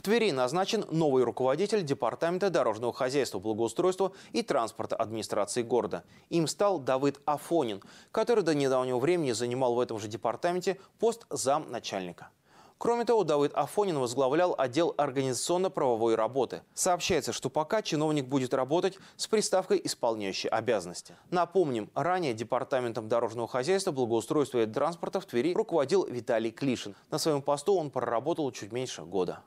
В Твери назначен новый руководитель Департамента дорожного хозяйства, благоустройства и транспорта администрации города. Им стал Давид Афонин, который до недавнего времени занимал в этом же департаменте пост замначальника. Кроме того, Давид Афонин возглавлял отдел организационно-правовой работы. Сообщается, что пока чиновник будет работать с приставкой «исполняющий обязанности». Напомним, ранее Департаментом дорожного хозяйства, благоустройства и транспорта в Твери руководил Виталий Клишин. На своем посту он проработал чуть меньше года.